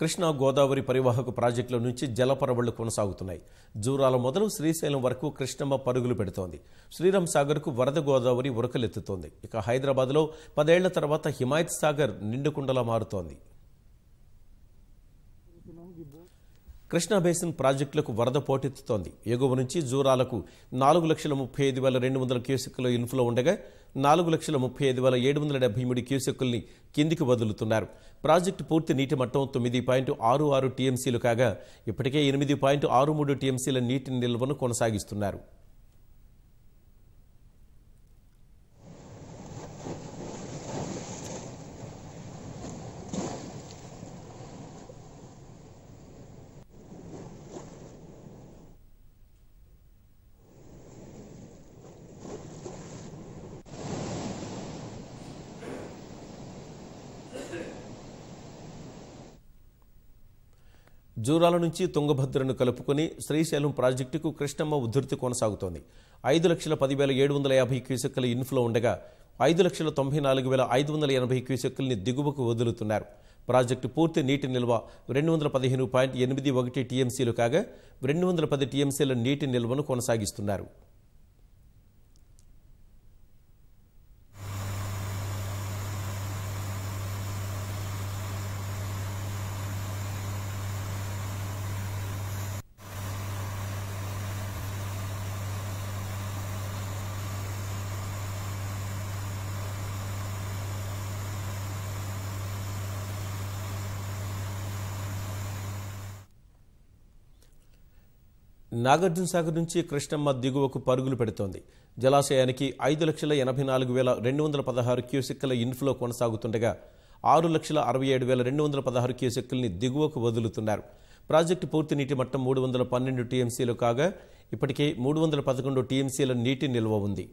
కృష్ణా గోదావరి పరివాహక ప్రాజెక్టుల నుంచి జల కొనసాగుతున్నాయి జూరాల మొదలు శ్రీశైలం వరకు కృష్ణమ్మ పరుగులు పెడుతోంది శ్రీరామ్ సాగర్కు వరద గోదావరి ఉరకలెత్తుతోంది ఇక హైదరాబాద్లో పదేళ్ల తర్వాత హిమాయత్ సాగర్ నిండుకుండలా మారుతోంది కృష్ణా బేసిన్ ప్రాజెక్టులకు వరద పోటెత్తుతోంది ఎగువ నుంచి జూరాలకు నాలుగు లక్షల ముప్పై ఐదు వేల రెండు వందల క్యూసెక్కులు ఇన్ఫ్లో ఉండగా నాలుగు లక్షల ముప్పై ఐదు వేల ఏడు వందల డెబ్బై మూడు క్యూసెక్కుల్ని కిందికి వదులుతున్నారు ప్రాజెక్టు పూర్తి నీటి మట్టం తొమ్మిది పాయింట్ ఆరు ఆరు టీఎంసీలు కాగా ఇప్పటికే ఎనిమిది పాయింట్ ఆరు మూడు టీఎంసీల నీటి నిల్వను కొనసాగిస్తున్నారు జూరాల నుంచి తుంగభద్రను కలుపుకుని శ్రీశైలం ప్రాజెక్టుకు కృష్ణమ్మ ఉధృతి కొనసాగుతోంది ఐదు లక్షల పదివేల ఏడు వందల యాభై క్యూసెక్కుల ఇన్ఫ్లో ఉండగా ఐదు లక్షల తొంభై నాలుగు వేల ఐదు వందల ఎనభై క్యూసెక్కుల్ని దిగువకు వదులుతున్నారు ప్రాజెక్టు పూర్తి నీటి నిల్వ రెండు వందల పదిహేను పాయింట్ ఎనిమిది ఒకటి టీఎంసీలు కాగా రెండు వందల పది టీఎంసీల నీటి నిల్వను కొనసాగిస్తున్నారు నాగార్జున సాగర్ నుంచి కృష్ణమ్మ దిగువకు పరుగులు పెడుతోంది జలాశయానికి ఐదు లక్షల ఎనభై నాలుగు వేల రెండు వందల పదహారు క్యూసెక్కుల ఇన్ఫ్లో కొనసాగుతుండగా ఆరు లక్షల అరవై ఏడు వేల రెండు వందల పదహారు క్యూసెక్కుల్ని దిగువకు వదులుతున్నారు ప్రాజెక్టు పూర్తి నీటి మట్టం మూడు వందల పన్నెండు టీఎంసీలు కాగా ఇప్పటికే మూడు వందల పదకొండు టీఎంసీల నీటి నిల్వ ఉంది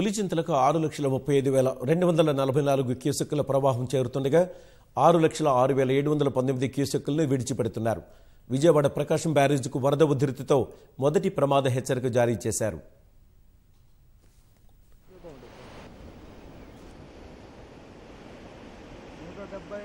పులిచింతలకు ఆరు లక్షల ముప్పై ఐదు వేల రెండు వందల నలభై నాలుగు కేసుకుల ప్రవాహం చేరుతుండగా ఆరు లక్షల ఆరు వేల ఏడు వందల పంతొమ్మిది కేసుకులను విడిచిపెడుతున్నారు విజయవాడ ప్రకాశం బ్యారేజ్కు వరద ఉధృతితో మొదటి ప్రమాద హెచ్చరిక జారీ చేశారు డెబ్బై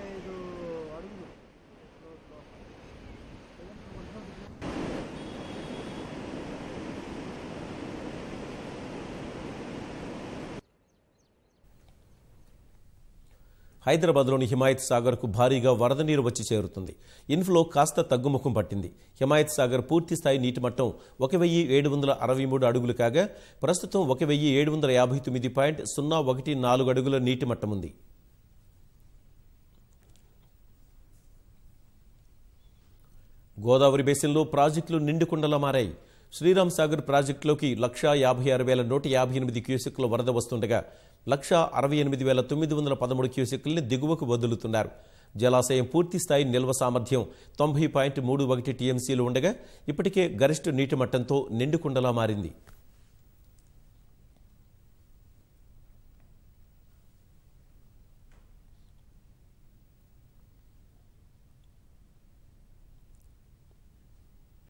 హైదరాబాద్లోని హిమాయత్ సాగర్కు భారీగా వరద నీరు వచ్చి చేరుతుంది ఇన్ఫ్లో కాస్త తగ్గుముఖం పట్టింది హిమాయత్ సాగర్ పూర్తిస్థాయి నీటి మట్టం ఒక వెయ్యి ఏడు వందల అరవై మూడు అడుగులు కాగా ప్రస్తుతం ఒక వెయ్యి ఏడు వందల యాభై తొమ్మిది పాయింట్ సున్నా ఒకటి నాలుగు అడుగుల నీటి మట్టం ఉంది గోదావరి బేసిన్లో ప్రాజెక్టులు నిండుకుండలా మారాయి శ్రీరామ్ సాగర్ ప్రాజెక్టులోకి లక్షా యాభై ఆరు వేల నూట యాభై ఎనిమిది క్యూసెక్ల వరద వస్తుండగా లక్షా అరవై ఎనిమిది వేల తొమ్మిది వందల పదమూడు క్యూసెక్లని దిగువకు వదులుతున్నారు జలాశయం పూర్తి స్థాయి నిల్వ సామర్థ్యం తొంభై పాయింట్ మూడు ఒకటి టీఎంసీలు ఉండగా ఇప్పటికే గరిష్ట నీటి మట్టంతో నిండుకుండలా మారింది